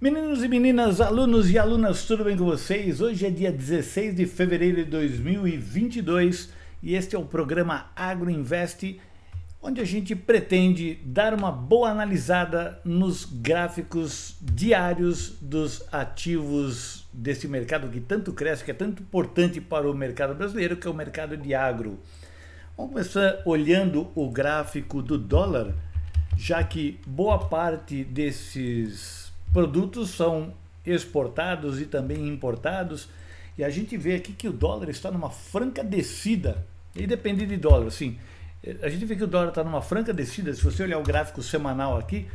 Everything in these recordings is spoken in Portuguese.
Meninos e meninas, alunos e alunas, tudo bem com vocês? Hoje é dia 16 de fevereiro de 2022 e este é o programa AgroInvest, onde a gente pretende dar uma boa analisada nos gráficos diários dos ativos desse mercado que tanto cresce, que é tanto importante para o mercado brasileiro, que é o mercado de agro. Vamos começar olhando o gráfico do dólar, já que boa parte desses produtos são exportados e também importados. E a gente vê aqui que o dólar está numa franca descida. E depende de dólar, sim. Eh, a gente vê que o dólar está numa franca descida. Se você olhar o gráfico semanal aqui,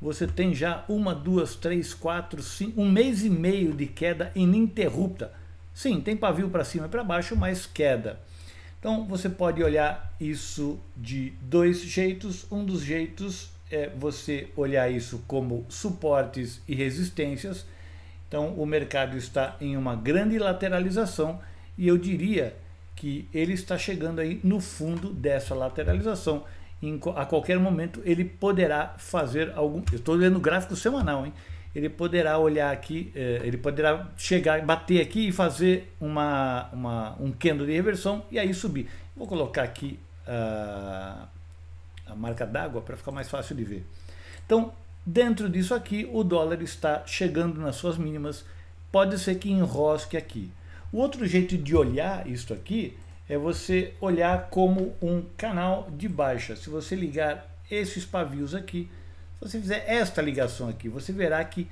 você tem já uma, duas, três, quatro, cinco, um mês e meio de queda ininterrupta. Sim, tem pavio para cima e para baixo, mas queda. Então você pode olhar isso de dois jeitos. Um dos jeitos é, você olhar isso como suportes e resistências. Então, o mercado está em uma grande lateralização e eu diria que ele está chegando aí no fundo dessa lateralização. Em, a qualquer momento ele poderá fazer algum. Eu estou vendo o gráfico semanal, hein? Ele poderá olhar aqui, eh, ele poderá chegar, bater aqui e fazer uma, uma, um candle de reversão e aí subir. Vou colocar aqui uh, a marca d'água para ficar mais fácil de ver. Então, dentro disso aqui, o dólar está chegando nas suas mínimas, pode ser que enrosque aqui. O outro jeito de olhar isto aqui é você olhar como um canal de baixa. Se você ligar esses pavios aqui, se você fizer esta ligação aqui, você verá que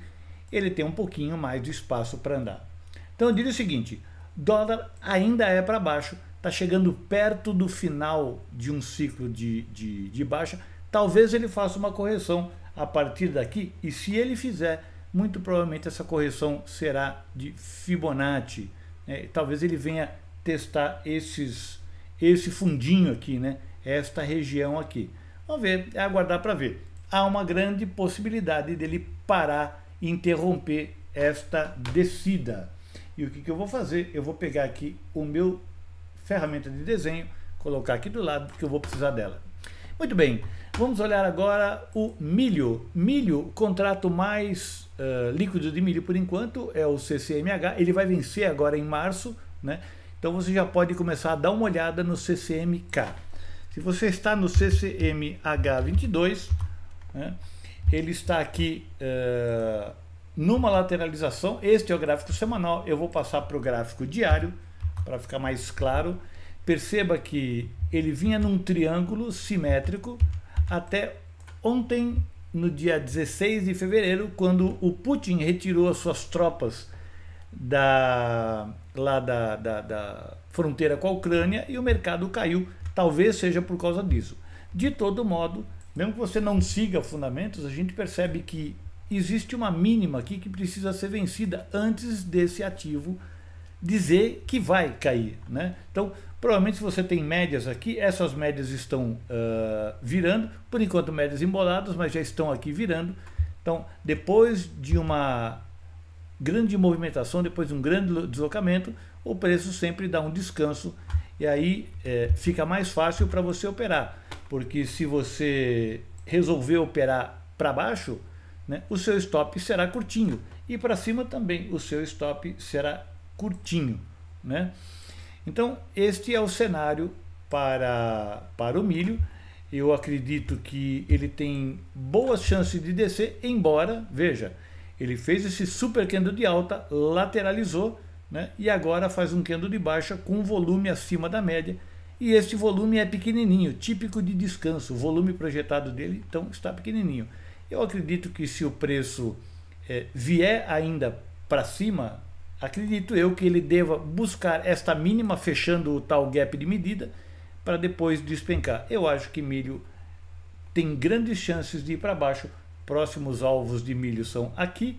ele tem um pouquinho mais de espaço para andar. Então eu diria o seguinte, dólar ainda é para baixo, está chegando perto do final de um ciclo de, de, de baixa. Talvez ele faça uma correção a partir daqui, e se ele fizer, muito provavelmente essa correção será de Fibonacci. Né? Talvez ele venha testar esses, esse fundinho aqui, né? esta região aqui. Vamos ver, é aguardar para ver. Há uma grande possibilidade dele parar e interromper esta descida. E o que, que eu vou fazer? Eu vou pegar aqui o meu ferramenta de desenho, colocar aqui do lado, porque eu vou precisar dela. Muito bem, vamos olhar agora o milho. Milho, contrato mais uh, líquido de milho por enquanto é o CCMH, ele vai vencer agora em março, né? Então você já pode começar a dar uma olhada no CCMK. Se você está no CCMH22, né? ele está aqui uh, numa lateralização. Este é o gráfico semanal. Eu vou passar para o gráfico diário para ficar mais claro, perceba que ele vinha num triângulo simétrico até ontem, no dia 16 de fevereiro, quando o Putin retirou as suas tropas da, lá da, da, da fronteira com a Ucrânia e o mercado caiu. Talvez seja por causa disso. De todo modo, mesmo que você não siga fundamentos, a gente percebe que existe uma mínima aqui que precisa ser vencida antes desse ativo dizer que vai cair. Né? Então, provavelmente, se você tem médias aqui, essas médias estão uh, virando, por enquanto, médias emboladas, mas já estão aqui virando. Então, depois de uma grande movimentação, depois de um grande deslocamento, o preço sempre dá um descanso e aí é, fica mais fácil para você operar, porque se você resolver operar para baixo, né, o seu stop será curtinho e para cima também o seu stop será curtinho, né? Então, este é o cenário para, para o milho. Eu acredito que ele tem boas chances de descer, embora, veja, ele fez esse super candle de alta, lateralizou, né? E agora faz um candle de baixa com volume acima da média. E este volume é pequenininho, típico de descanso. O volume projetado dele, então, está pequenininho. Eu acredito que se o preço é, vier ainda para cima, Acredito eu que ele deva buscar esta mínima fechando o tal gap de medida para depois despencar. Eu acho que milho tem grandes chances de ir para baixo. Próximos alvos de milho são aqui,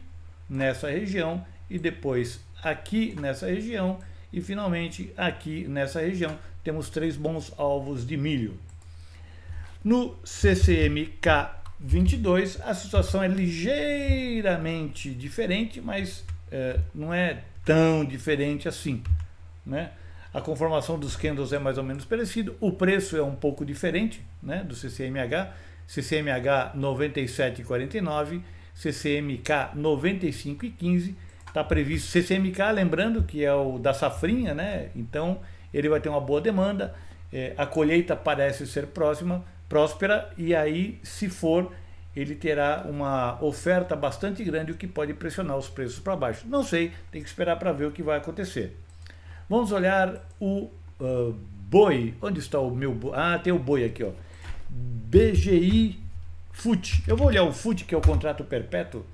nessa região, e depois aqui nessa região, e finalmente aqui nessa região. Temos três bons alvos de milho. No CCMK22, a situação é ligeiramente diferente, mas é, não é tão diferente assim. Né? A conformação dos candles é mais ou menos parecido, o preço é um pouco diferente né, do CCMH, CCMH 97,49, CCMK 95,15, está previsto CCMK, lembrando que é o da safrinha, né? Então ele vai ter uma boa demanda, é, a colheita parece ser próxima, próspera e aí se for ele terá uma oferta bastante grande, o que pode pressionar os preços para baixo. Não sei, tem que esperar para ver o que vai acontecer. Vamos olhar o uh, boi. Onde está o meu boi? Ah, tem o boi aqui, ó. BGI FUT. Eu vou olhar o FUT, que é o contrato perpétuo.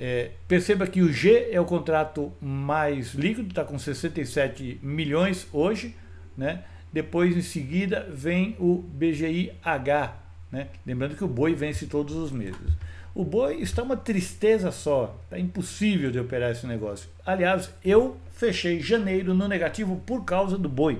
É, perceba que o G é o contrato mais líquido, está com 67 milhões hoje, né? Depois, em seguida, vem o BGI H, né? Lembrando que o boi vence todos os meses. O boi está uma tristeza só, está impossível de operar esse negócio. Aliás, eu fechei janeiro no negativo por causa do boi.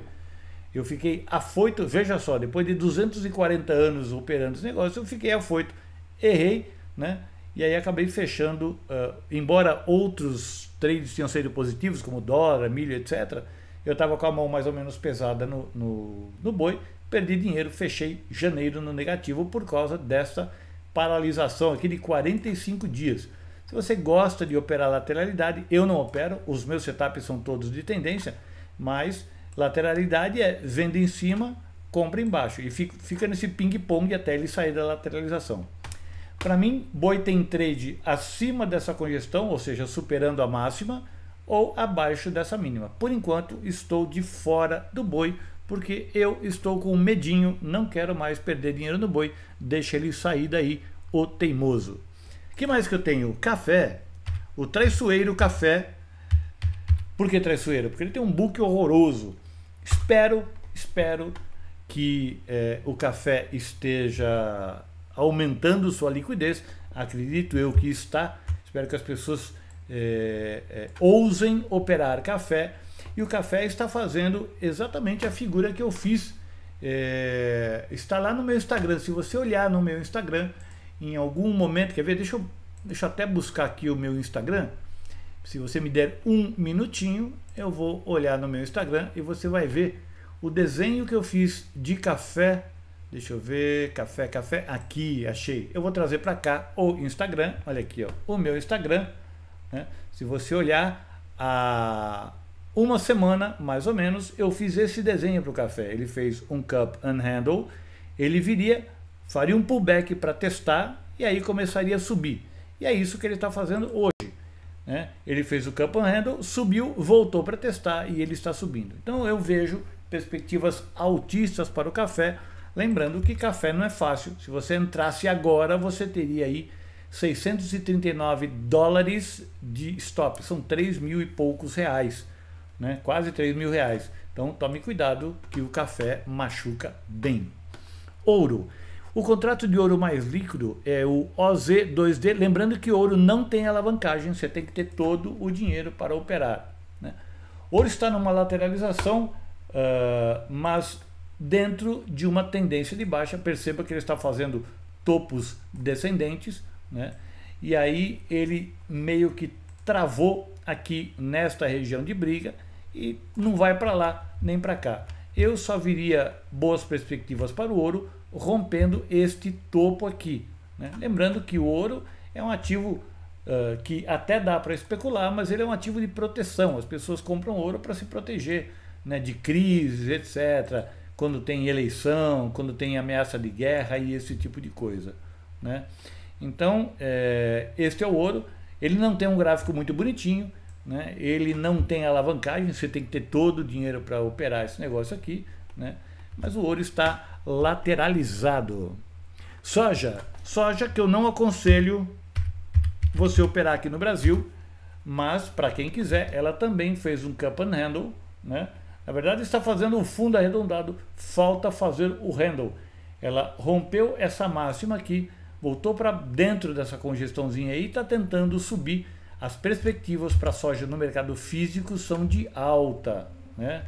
Eu fiquei afoito, veja só, depois de 240 anos operando esse negócio, eu fiquei afoito, errei, né? E aí acabei fechando, uh, embora outros trades tenham sido positivos, como dólar, milho, etc., eu estava com a mão mais ou menos pesada no, no, no boi, perdi dinheiro, fechei janeiro no negativo por causa dessa paralisação aqui de 45 dias. Se você gosta de operar lateralidade, eu não opero, os meus setups são todos de tendência, mas lateralidade é venda em cima, compra embaixo e fica nesse ping-pong até ele sair da lateralização. Para mim, boi tem trade acima dessa congestão, ou seja, superando a máxima, ou abaixo dessa mínima. Por enquanto, estou de fora do boi porque eu estou com medinho, não quero mais perder dinheiro no boi, deixa ele sair daí, o teimoso. que mais que eu tenho? Café, o traiçoeiro café. Por que traiçoeiro? Porque ele tem um book horroroso. Espero, espero que é, o café esteja aumentando sua liquidez. Acredito eu que está. Espero que as pessoas é, é, ousem operar café e o café está fazendo exatamente a figura que eu fiz. É, está lá no meu Instagram. Se você olhar no meu Instagram, em algum momento, quer ver? Deixa eu, deixa eu até buscar aqui o meu Instagram. Se você me der um minutinho, eu vou olhar no meu Instagram e você vai ver o desenho que eu fiz de café. Deixa eu ver, café, café, aqui, achei. Eu vou trazer para cá o Instagram, olha aqui, ó, o meu Instagram. Né? Se você olhar a, uma semana, mais ou menos, eu fiz esse desenho para o café. Ele fez um cup and handle, ele viria, faria um pullback para testar e aí começaria a subir. E é isso que ele está fazendo hoje. Né? Ele fez o cup and handle, subiu, voltou para testar e ele está subindo. Então eu vejo perspectivas altistas para o café. Lembrando que café não é fácil. Se você entrasse agora, você teria aí 639 dólares de stop. São 3 mil e poucos reais né? quase 3 mil reais. Então tome cuidado que o café machuca bem. Ouro. O contrato de ouro mais líquido é o OZ2D. Lembrando que ouro não tem alavancagem, você tem que ter todo o dinheiro para operar. Né? Ouro está numa lateralização, uh, mas dentro de uma tendência de baixa. Perceba que ele está fazendo topos descendentes, né? e aí ele meio que travou aqui nesta região de briga e não vai para lá nem para cá. Eu só viria boas perspectivas para o ouro rompendo este topo aqui. Né? Lembrando que o ouro é um ativo uh, que até dá para especular, mas ele é um ativo de proteção. As pessoas compram ouro para se proteger né, de crises, etc. Quando tem eleição, quando tem ameaça de guerra e esse tipo de coisa. Né? Então, é, este é o ouro. Ele não tem um gráfico muito bonitinho, né? ele não tem alavancagem, você tem que ter todo o dinheiro para operar esse negócio aqui, né? mas o ouro está lateralizado. Soja, soja que eu não aconselho você operar aqui no Brasil, mas para quem quiser, ela também fez um cup and handle, né? Na verdade está fazendo um fundo arredondado, falta fazer o handle. Ela rompeu essa máxima aqui, voltou para dentro dessa congestãozinha aí, está tentando subir as perspectivas para a soja no mercado físico são de alta, né?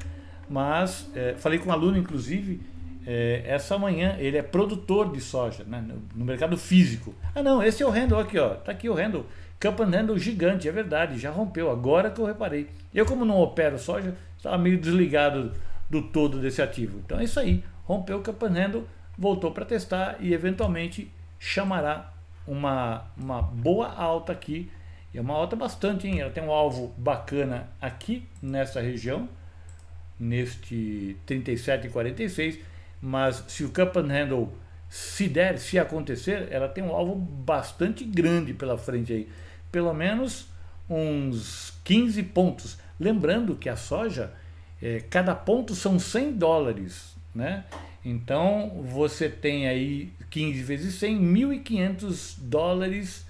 Mas é, falei com um aluno, inclusive, é, essa manhã, ele é produtor de soja né? no, no, mercado físico. Ah, não, esse é o handle aqui, ó. Tá aqui o handle. Cup and handle gigante, é verdade, já rompeu, agora que eu reparei. Eu, como não opero soja, estava meio desligado do todo desse ativo. Então é isso aí, rompeu o cup and handle, voltou para testar e eventualmente chamará uma, uma boa alta aqui e é uma alta bastante, hein? Ela tem um alvo bacana aqui nessa região, neste 37,46. Mas se o Cup and Handle se der, se acontecer, ela tem um alvo bastante grande pela frente aí. Pelo menos uns 15 pontos. Lembrando que a soja, é, cada ponto são 100 dólares, né? Então você tem aí 15 vezes 100, 1.500 dólares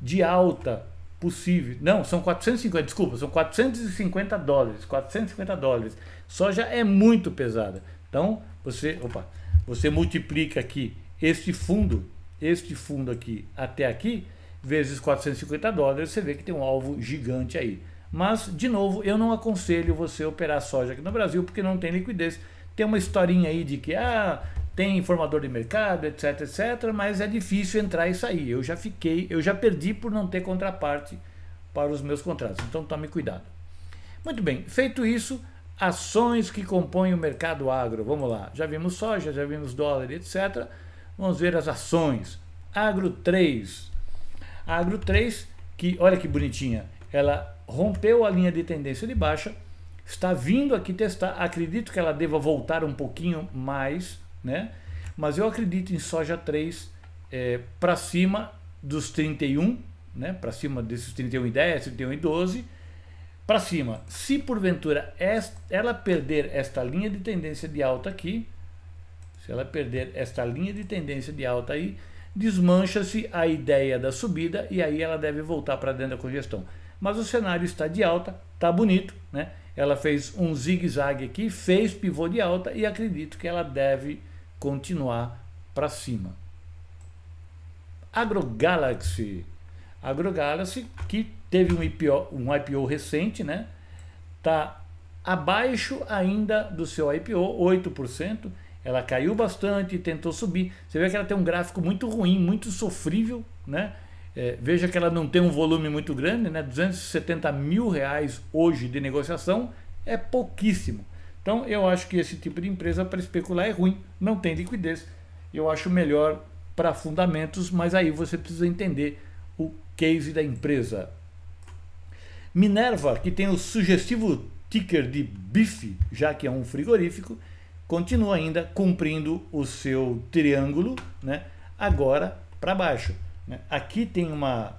de alta possível. Não, são 450, desculpa, são 450 dólares, 450 dólares. Soja é muito pesada. Então, você, opa, você multiplica aqui este fundo, este fundo aqui até aqui, vezes 450 dólares, você vê que tem um alvo gigante aí. Mas, de novo, eu não aconselho você operar soja aqui no Brasil, porque não tem liquidez. Tem uma historinha aí de que, ah, tem informador de mercado, etc, etc, mas é difícil entrar e sair. Eu já fiquei, eu já perdi por não ter contraparte para os meus contratos. Então tome cuidado. Muito bem, feito isso, ações que compõem o mercado agro. Vamos lá. Já vimos soja, já vimos dólar, etc. Vamos ver as ações. Agro 3. Agro 3, que olha que bonitinha, ela rompeu a linha de tendência de baixa, está vindo aqui testar, acredito que ela deva voltar um pouquinho mais né? Mas eu acredito em soja 3 é, para cima dos 31, né? Para cima desses 31 e 10, 31 e 12, para cima. Se porventura ela perder esta linha de tendência de alta aqui, se ela perder esta linha de tendência de alta aí, desmancha-se a ideia da subida e aí ela deve voltar para dentro da congestão. Mas o cenário está de alta, está bonito, né? Ela fez um zigue-zague aqui, fez pivô de alta e acredito que ela deve continuar para cima. AgroGalaxy. AgroGalaxy que teve um IPO, um IPO recente, né? Tá abaixo ainda do seu IPO, 8%. Ela caiu bastante, tentou subir. Você vê que ela tem um gráfico muito ruim, muito sofrível, né? É, veja que ela não tem um volume muito grande, né? 270 mil reais hoje de negociação é pouquíssimo. Então, eu acho que esse tipo de empresa para especular é ruim, não tem liquidez. Eu acho melhor para fundamentos, mas aí você precisa entender o case da empresa. Minerva, que tem o sugestivo ticker de bife, já que é um frigorífico, continua ainda cumprindo o seu triângulo, né? agora para baixo. Né? Aqui tem uma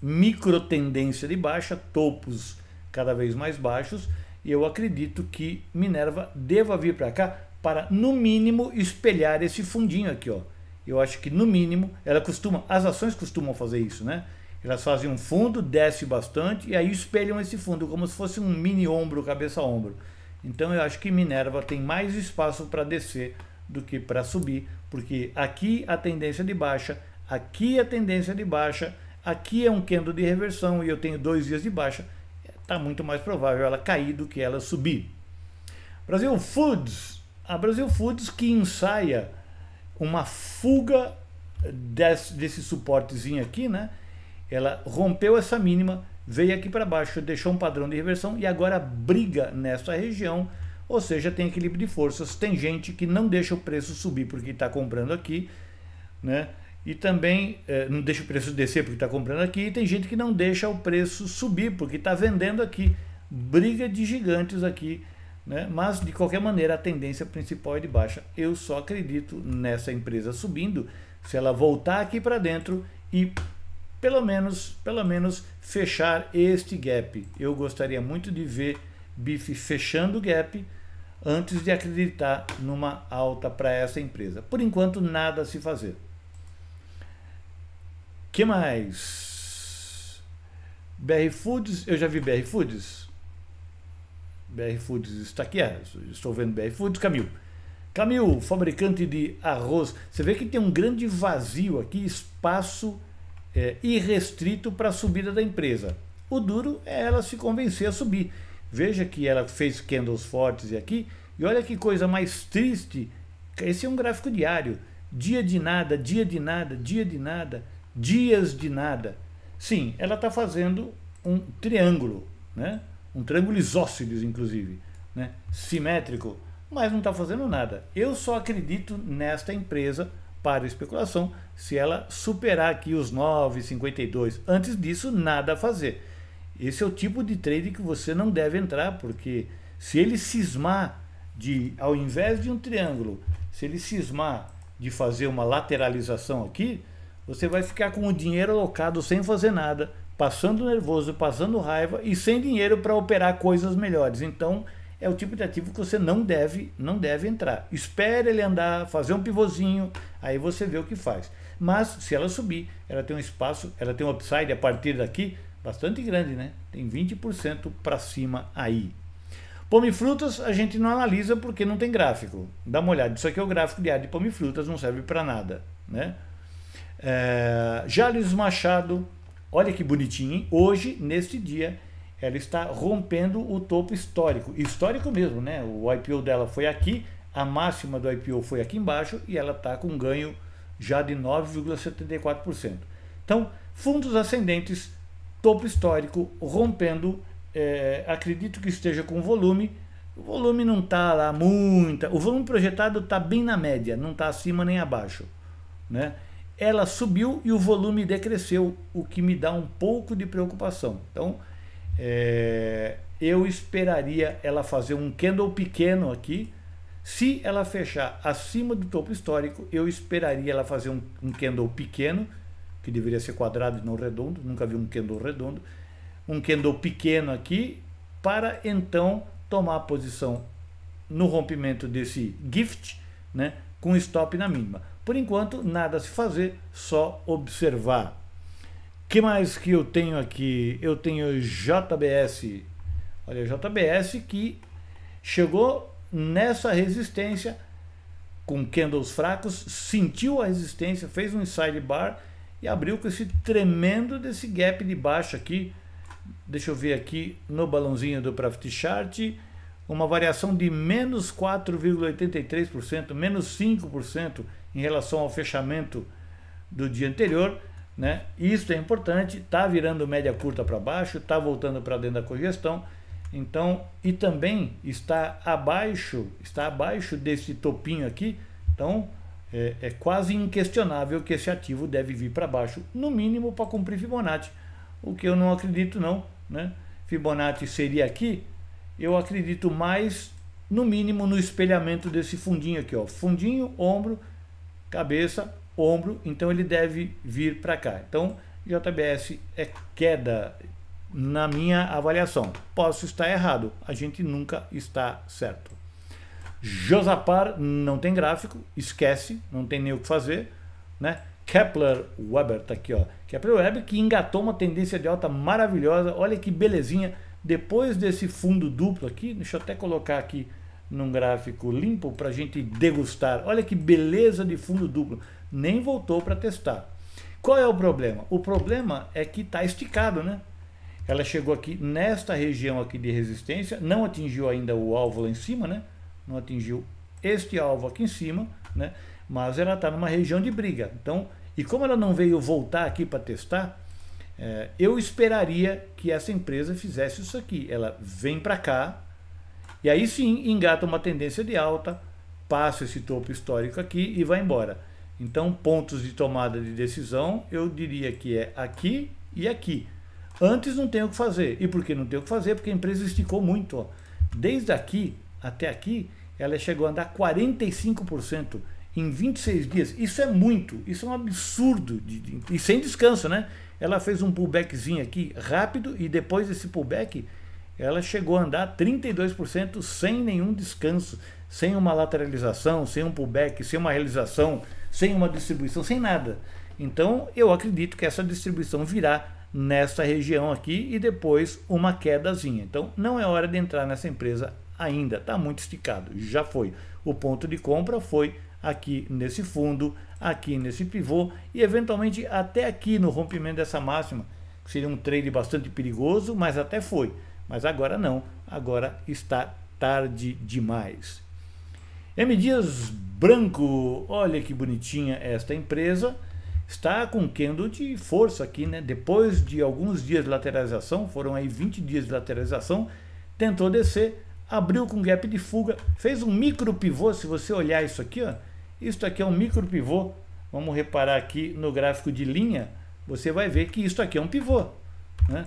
micro tendência de baixa, topos cada vez mais baixos, e eu acredito que Minerva deva vir para cá para, no mínimo, espelhar esse fundinho aqui, ó. Eu acho que, no mínimo, ela costuma, as ações costumam fazer isso, né? Elas fazem um fundo, desce bastante e aí espelham esse fundo, como se fosse um mini ombro, cabeça ombro. Então eu acho que Minerva tem mais espaço para descer do que para subir, porque aqui a tendência de baixa, aqui a tendência de baixa, aqui é um candle de reversão e eu tenho dois dias de baixa está muito mais provável ela cair do que ela subir. Brasil Foods, a Brasil Foods que ensaia uma fuga desse, desse suportezinho aqui, né? Ela rompeu essa mínima, veio aqui para baixo, deixou um padrão de reversão e agora briga nessa região, ou seja, tem equilíbrio de forças. Tem gente que não deixa o preço subir porque está comprando aqui, né? E também é, não deixa o preço descer porque está comprando aqui, e tem gente que não deixa o preço subir porque está vendendo aqui. Briga de gigantes aqui, né? mas de qualquer maneira a tendência principal é de baixa. Eu só acredito nessa empresa subindo se ela voltar aqui para dentro e pelo menos, pelo menos fechar este gap. Eu gostaria muito de ver BIF fechando o gap antes de acreditar numa alta para essa empresa. Por enquanto, nada a se fazer que mais? BR Foods, eu já vi BR Foods. BR Foods está aqui, é. estou vendo BR Foods, Camil. Camil, fabricante de arroz. Você vê que tem um grande vazio aqui, espaço é, irrestrito para a subida da empresa. O duro é ela se convencer a subir. Veja que ela fez candles fortes aqui. E olha que coisa mais triste. Esse é um gráfico diário. Dia de nada, dia de nada, dia de nada dias de nada. Sim, ela está fazendo um triângulo, né? um triângulo isósceles, inclusive, né? simétrico, mas não está fazendo nada. Eu só acredito nesta empresa para especulação se ela superar aqui os 9,52. Antes disso, nada a fazer. Esse é o tipo de trade que você não deve entrar, porque se ele cismar de, ao invés de um triângulo, se ele cismar de fazer uma lateralização aqui, você vai ficar com o dinheiro alocado sem fazer nada, passando nervoso, passando raiva e sem dinheiro para operar coisas melhores. Então, é o tipo de ativo que você não deve, não deve entrar. Espere ele andar, fazer um pivôzinho, aí você vê o que faz. Mas se ela subir, ela tem um espaço, ela tem um upside a partir daqui bastante grande, né? Tem 20% para cima aí. Pomifrutas a gente não analisa porque não tem gráfico. Dá uma olhada, isso aqui é o gráfico diário de pomifrutas, não serve para nada, né? É, Jales Machado, olha que bonitinho, hein? hoje, neste dia, ela está rompendo o topo histórico. Histórico mesmo, né? O IPO dela foi aqui, a máxima do IPO foi aqui embaixo e ela está com ganho já de 9,74%. Então, fundos ascendentes, topo histórico, rompendo. É, acredito que esteja com volume. O volume não está lá muita. O volume projetado está bem na média, não está acima nem abaixo. Né? ela subiu e o volume decresceu, o que me dá um pouco de preocupação. Então, é, eu esperaria ela fazer um candle pequeno aqui. Se ela fechar acima do topo histórico, eu esperaria ela fazer um, um candle pequeno, que deveria ser quadrado e não redondo, nunca vi um candle redondo, um candle pequeno aqui, para então tomar a posição no rompimento desse gift, né, com stop na mínima. Por enquanto, nada a se fazer, só observar. que mais que eu tenho aqui? Eu tenho JBS. Olha, JBS que chegou nessa resistência com candles fracos, sentiu a resistência, fez um inside bar e abriu com esse tremendo desse gap de baixo aqui. Deixa eu ver aqui no balãozinho do Profit Chart, uma variação de menos 4,83%, menos 5%, em relação ao fechamento do dia anterior. Né? Isso é importante, está virando média curta para baixo, está voltando para dentro da congestão. Então, e também está abaixo, está abaixo desse topinho aqui. Então, é, é quase inquestionável que esse ativo deve vir para baixo, no mínimo para cumprir Fibonacci. O que eu não acredito não, né? Fibonacci seria aqui. Eu acredito mais no mínimo no espelhamento desse fundinho aqui, ó. Fundinho, ombro, cabeça, ombro, então ele deve vir para cá. Então, JBS é queda na minha avaliação. Posso estar errado, a gente nunca está certo. Josapar não tem gráfico, esquece, não tem nem o que fazer, né? Kepler Weber tá aqui, ó. Kepler Weber que engatou uma tendência de alta maravilhosa. Olha que belezinha. Depois desse fundo duplo aqui, deixa eu até colocar aqui num gráfico limpo para a gente degustar. Olha que beleza de fundo duplo. Nem voltou para testar. Qual é o problema? O problema é que está esticado, né? Ela chegou aqui nesta região aqui de resistência, não atingiu ainda o alvo lá em cima, né? Não atingiu este alvo aqui em cima, né? Mas ela está numa região de briga. Então, e como ela não veio voltar aqui para testar, é, eu esperaria que essa empresa fizesse isso aqui. Ela vem para cá, e aí sim engata uma tendência de alta, passa esse topo histórico aqui e vai embora. Então, pontos de tomada de decisão, eu diria que é aqui e aqui. Antes não tem o que fazer. E por que não tem o que fazer? Porque a empresa esticou muito. Ó. Desde aqui até aqui, ela chegou a andar 45% em 26 dias. Isso é muito, isso é um absurdo. De, de, e sem descanso, né? Ela fez um pullbackzinho aqui rápido e depois desse pullback ela chegou a andar 32% sem nenhum descanso, sem uma lateralização, sem um pullback, sem uma realização, sem uma distribuição, sem nada. Então eu acredito que essa distribuição virá nessa região aqui e depois uma quedazinha. Então não é hora de entrar nessa empresa ainda, está muito esticado, já foi. O ponto de compra foi aqui nesse fundo, aqui nesse pivô e eventualmente até aqui no rompimento dessa máxima, que seria um trade bastante perigoso, mas até foi. Mas agora não, agora está tarde demais. M. Dias Branco, olha que bonitinha esta empresa. Está com Kendo de força aqui, né? Depois de alguns dias de lateralização, foram aí 20 dias de lateralização, tentou descer, abriu com gap de fuga, fez um micro pivô, se você olhar isso aqui, ó, isto aqui é um micro pivô. Vamos reparar aqui no gráfico de linha, você vai ver que isto aqui é um pivô, né?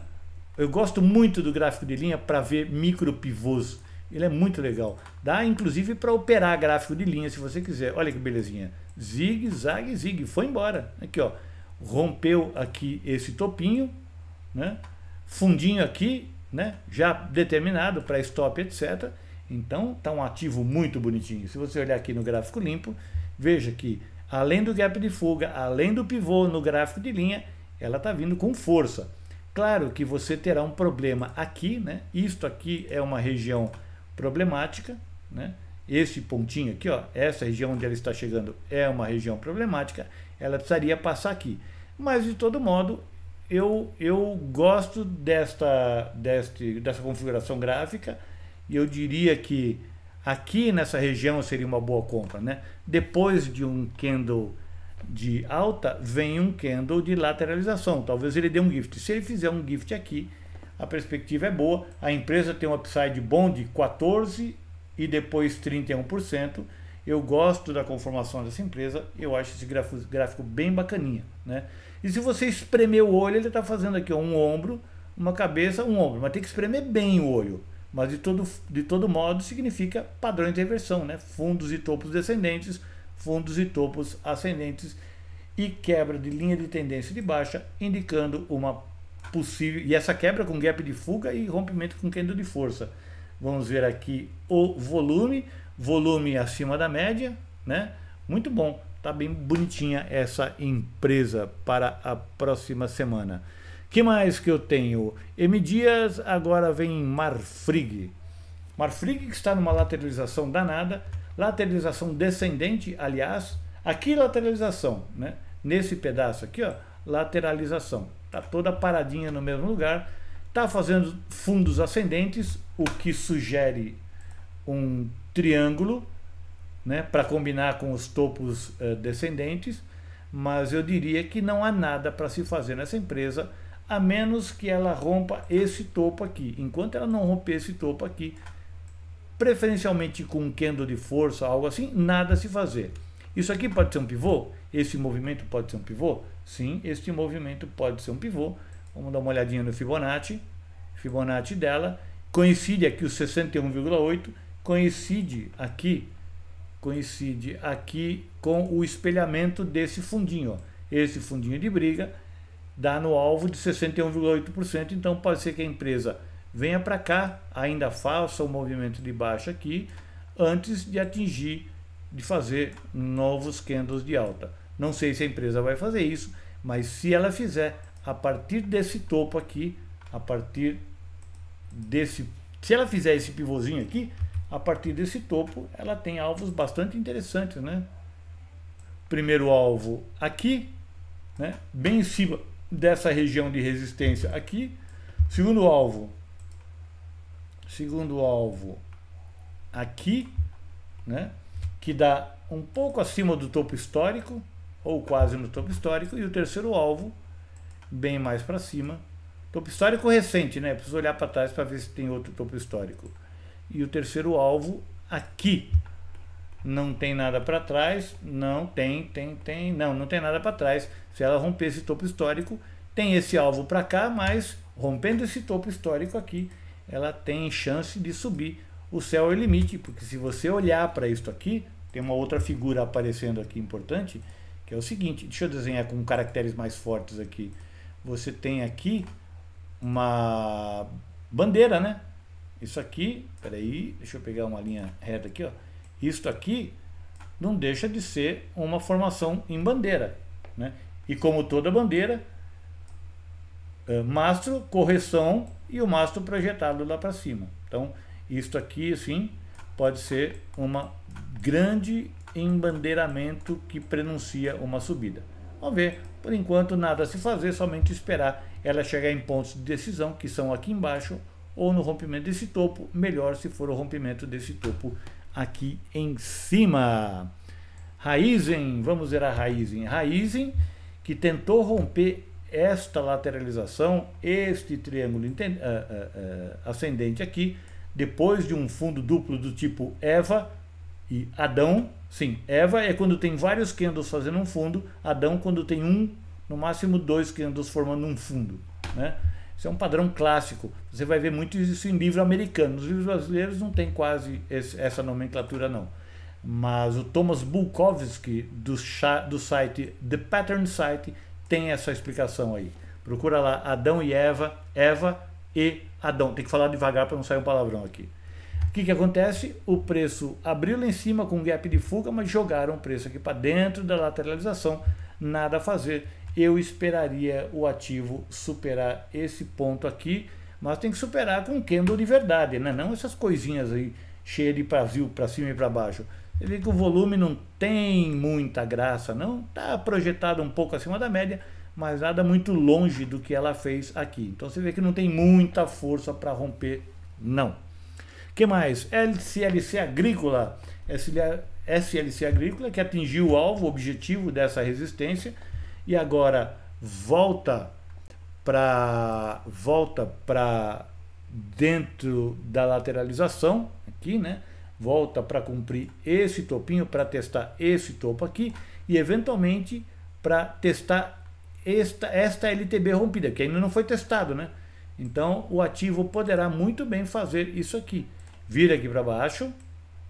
Eu gosto muito do gráfico de linha para ver micro pivôs. Ele é muito legal. Dá inclusive para operar gráfico de linha se você quiser. Olha que belezinha. Zig, zag, zig. Foi embora. Aqui, ó. Rompeu aqui esse topinho, né? Fundinho aqui, né? Já determinado para stop, etc. Então, tá um ativo muito bonitinho. Se você olhar aqui no gráfico limpo, veja que além do gap de fuga, além do pivô no gráfico de linha, ela tá vindo com força. Claro que você terá um problema aqui, né? Isto aqui é uma região problemática, né? Esse pontinho aqui, ó, essa região onde ela está chegando é uma região problemática, ela precisaria passar aqui. Mas de todo modo, eu, eu gosto desta, deste, dessa configuração gráfica e eu diria que aqui nessa região seria uma boa compra, né? Depois de um candle de alta, vem um candle de lateralização. Talvez ele dê um gift. Se ele fizer um gift aqui, a perspectiva é boa. A empresa tem um upside bom de 14 e depois 31%. Eu gosto da conformação dessa empresa, eu acho esse gráfico, bem bacaninha. Né? E se você espremer o olho, ele está fazendo aqui um ombro, uma cabeça, um ombro, mas tem que espremer bem o olho. Mas de todo, de todo modo significa padrões de inversão né? fundos e topos descendentes, fundos e topos ascendentes e quebra de linha de tendência de baixa, indicando uma possível. E essa quebra com gap de fuga e rompimento com candle de força. Vamos ver aqui o volume, volume acima da média, né? Muito bom, tá bem bonitinha essa empresa para a próxima semana. Que mais que eu tenho? M Dias agora vem Marfrig. Marfrig que está numa lateralização danada, Lateralização descendente, aliás, aqui lateralização, né? Nesse pedaço aqui, ó, lateralização. Tá toda paradinha no mesmo lugar, tá fazendo fundos ascendentes, o que sugere um triângulo, né, para combinar com os topos uh, descendentes, mas eu diria que não há nada para se fazer nessa empresa a menos que ela rompa esse topo aqui. Enquanto ela não romper esse topo aqui, preferencialmente com um kendo de força, algo assim, nada se fazer. Isso aqui pode ser um pivô? Esse movimento pode ser um pivô? Sim, este movimento pode ser um pivô. Vamos dar uma olhadinha no Fibonacci. Fibonacci dela. Coincide aqui o 61,8. Coincide aqui coincide aqui com o espelhamento desse fundinho. Ó. Esse fundinho de briga dá no alvo de 61,8%. Então pode ser que a empresa venha para cá, ainda faça o movimento de baixa aqui antes de atingir, de fazer novos candles de alta. Não sei se a empresa vai fazer isso, mas se ela fizer, a partir desse topo aqui, a partir desse, se ela fizer esse pivôzinho aqui, a partir desse topo, ela tem alvos bastante interessantes, né? Primeiro alvo aqui, né? Bem em cima dessa região de resistência aqui. Segundo alvo segundo alvo aqui, né? que dá um pouco acima do topo histórico, ou quase no topo histórico, e o terceiro alvo, bem mais para cima. Topo histórico recente, né? Preciso olhar para trás para ver se tem outro topo histórico. E o terceiro alvo aqui. Não tem nada para trás, não tem, tem, tem, não, não tem nada para trás. Se ela romper esse topo histórico, tem esse alvo para cá, mas rompendo esse topo histórico aqui, ela tem chance de subir. O céu é o limite, porque se você olhar para isto aqui, tem uma outra figura aparecendo aqui importante, que é o seguinte, deixa eu desenhar com caracteres mais fortes aqui. Você tem aqui uma bandeira, né? Isso aqui, peraí, deixa eu pegar uma linha reta aqui, ó. Isto aqui não deixa de ser uma formação em bandeira, né? E como toda bandeira, eh, mastro, correção e o mastro projetado lá para cima. Então, isto aqui, sim, pode ser uma grande embandeiramento que prenuncia uma subida. Vamos ver, por enquanto nada a se fazer, somente esperar ela chegar em pontos de decisão, que são aqui embaixo, ou no rompimento desse topo, melhor se for o rompimento desse topo aqui em cima. Raizen, vamos ver a Raizen. Raizen que tentou romper esta lateralização, este triângulo eh, eh, eh, ascendente aqui, depois de um fundo duplo do tipo Eva e Adão, sim, Eva é quando tem vários candles fazendo um fundo, Adão quando tem um, no máximo dois candles formando um fundo, né? Isso é um padrão clássico. Você vai ver muito isso em livro americano. Nos livros brasileiros não tem quase esse, essa nomenclatura, não. Mas o Thomas Bukowski, do, do site The Pattern Site, tem essa explicação aí. Procura lá Adão e Eva, Eva e Adão. Tem que falar devagar para não sair um palavrão aqui. O que, que acontece? O preço abriu lá em cima com um gap de fuga, mas jogaram o preço aqui para dentro da lateralização. Nada a fazer. Eu esperaria o ativo superar esse ponto aqui, mas tem que superar com candle de verdade, né? não essas coisinhas aí cheias de Brasil para cima e para baixo você vê que o volume não tem muita graça, não. Está projetado um pouco acima da média, mas nada muito longe do que ela fez aqui. Então você vê que não tem muita força para romper, não. que mais? SLC Agrícola. SLC Agrícola que atingiu o alvo, o objetivo dessa resistência e agora volta para volta para dentro da lateralização aqui, né? volta para cumprir esse topinho, para testar esse topo aqui e eventualmente para testar esta, esta LTB rompida, que ainda não foi testado, né? Então o ativo poderá muito bem fazer isso aqui, vir aqui para baixo,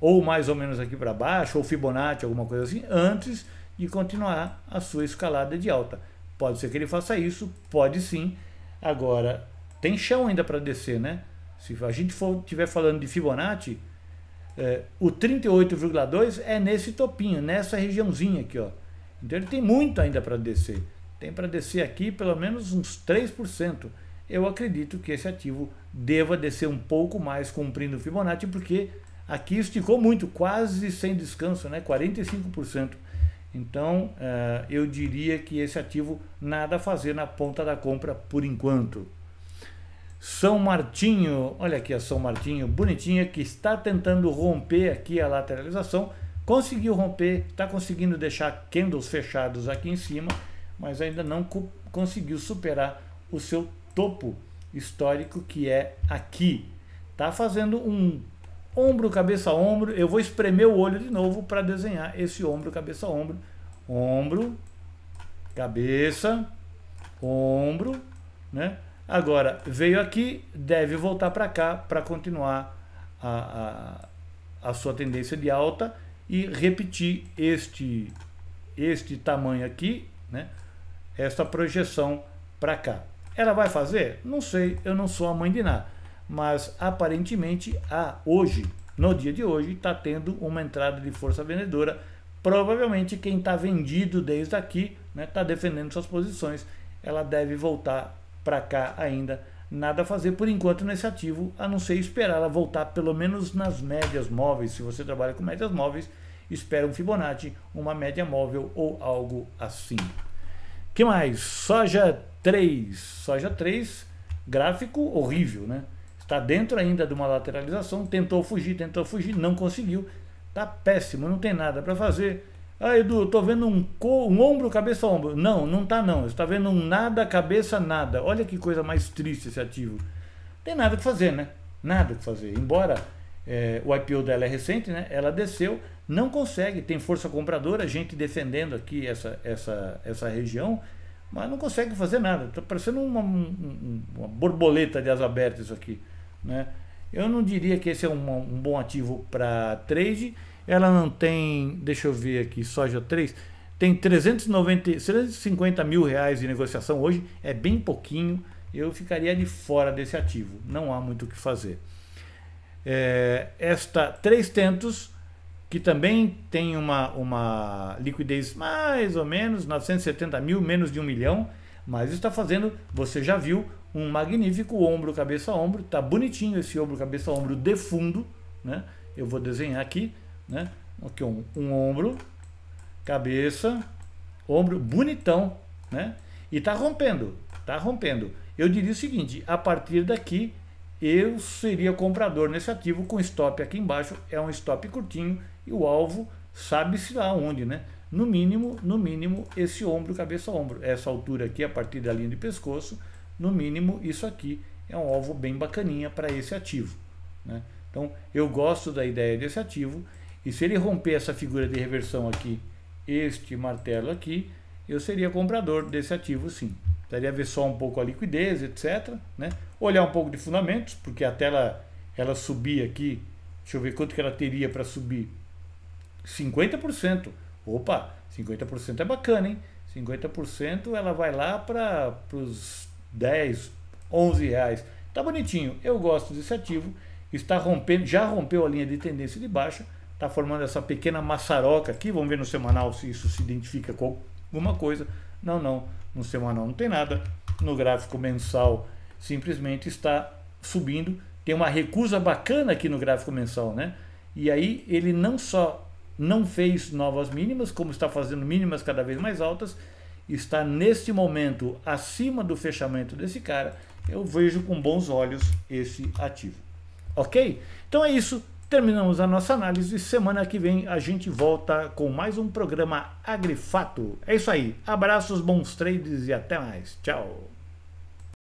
ou mais ou menos aqui para baixo, ou Fibonacci, alguma coisa assim, antes de continuar a sua escalada de alta. Pode ser que ele faça isso, pode sim. Agora, tem chão ainda para descer, né? Se a gente for, tiver falando de Fibonacci, é, o 38,2 é nesse topinho, nessa regiãozinha aqui, ó. Então ele tem muito ainda para descer. Tem para descer aqui pelo menos uns 3%. Eu acredito que esse ativo deva descer um pouco mais cumprindo o Fibonacci, porque aqui esticou muito, quase sem descanso, né? 45%. Então é, eu diria que esse ativo nada a fazer na ponta da compra por enquanto. São Martinho, olha aqui a São Martinho, bonitinha, que está tentando romper aqui a lateralização. Conseguiu romper, está conseguindo deixar candles fechados aqui em cima, mas ainda não co conseguiu superar o seu topo histórico que é aqui. Está fazendo um ombro, cabeça, ombro. Eu vou espremer o olho de novo para desenhar esse ombro, cabeça, ombro. Ombro, cabeça, ombro, né? Agora, veio aqui, deve voltar para cá para continuar a, a, a, sua tendência de alta e repetir este, este tamanho aqui, né? esta projeção para cá. Ela vai fazer? Não sei, eu não sou a mãe de nada. Mas aparentemente, a hoje, no dia de hoje, está tendo uma entrada de força vendedora. Provavelmente quem está vendido desde aqui está né, tá defendendo suas posições. Ela deve voltar para cá ainda nada a fazer por enquanto nesse ativo, a não ser esperar ela voltar pelo menos nas médias móveis. Se você trabalha com médias móveis, espera um Fibonacci, uma média móvel ou algo assim. Que mais? Soja 3. Soja 3, gráfico horrível, né? Está dentro ainda de uma lateralização, tentou fugir, tentou fugir, não conseguiu. Tá péssimo, não tem nada para fazer ah, Edu, tô vendo um, co... um ombro, cabeça, ombro. Não, não tá não. Está vendo um nada, cabeça, nada. Olha que coisa mais triste esse ativo. tem nada que fazer, né? Nada que fazer. Embora é, o IPO dela é recente, né? Ela desceu, não consegue. Tem força compradora, gente defendendo aqui essa, essa, essa região, mas não consegue fazer nada. Tá parecendo uma, uma borboleta de asa aberta isso aqui, né? Eu não diria que esse é um, um bom ativo para trade ela não tem, deixa eu ver aqui, soja 3, tem 390, 350 mil reais de negociação hoje, é bem pouquinho, eu ficaria de fora desse ativo, não há muito o que fazer. É, esta 300, que também tem uma, uma liquidez mais ou menos, 970 mil, menos de um milhão, mas está fazendo, você já viu, um magnífico ombro, cabeça, ombro, está bonitinho esse ombro, cabeça, ombro de fundo, né? Eu vou desenhar aqui, né? Aqui um, um ombro, cabeça, ombro bonitão, né? E tá rompendo, tá rompendo. Eu diria o seguinte, a partir daqui eu seria comprador nesse ativo com stop aqui embaixo, é um stop curtinho e o alvo sabe-se lá onde, né? No mínimo, no mínimo esse ombro, cabeça, ombro, essa altura aqui a partir da linha de pescoço, no mínimo isso aqui é um alvo bem bacaninha para esse ativo, né? Então, eu gosto da ideia desse ativo e se ele romper essa figura de reversão aqui, este martelo aqui, eu seria comprador desse ativo sim. a ver só um pouco a liquidez, etc. Né? Olhar um pouco de fundamentos, porque até ela, ela subir aqui, deixa eu ver quanto que ela teria para subir. 50%. Opa, 50% é bacana, hein? 50% ela vai lá para os 10, 11 reais. Tá bonitinho, eu gosto desse ativo. Está rompendo, já rompeu a linha de tendência de baixa está formando essa pequena maçaroca aqui. Vamos ver no semanal se isso se identifica com alguma coisa. Não, não. No semanal não tem nada. No gráfico mensal simplesmente está subindo. Tem uma recusa bacana aqui no gráfico mensal, né? E aí ele não só não fez novas mínimas, como está fazendo mínimas cada vez mais altas, está neste momento acima do fechamento desse cara. Eu vejo com bons olhos esse ativo. Ok? Então é isso. Terminamos a nossa análise. Semana que vem a gente volta com mais um programa Agrifato. É isso aí. Abraços, bons trades e até mais. Tchau.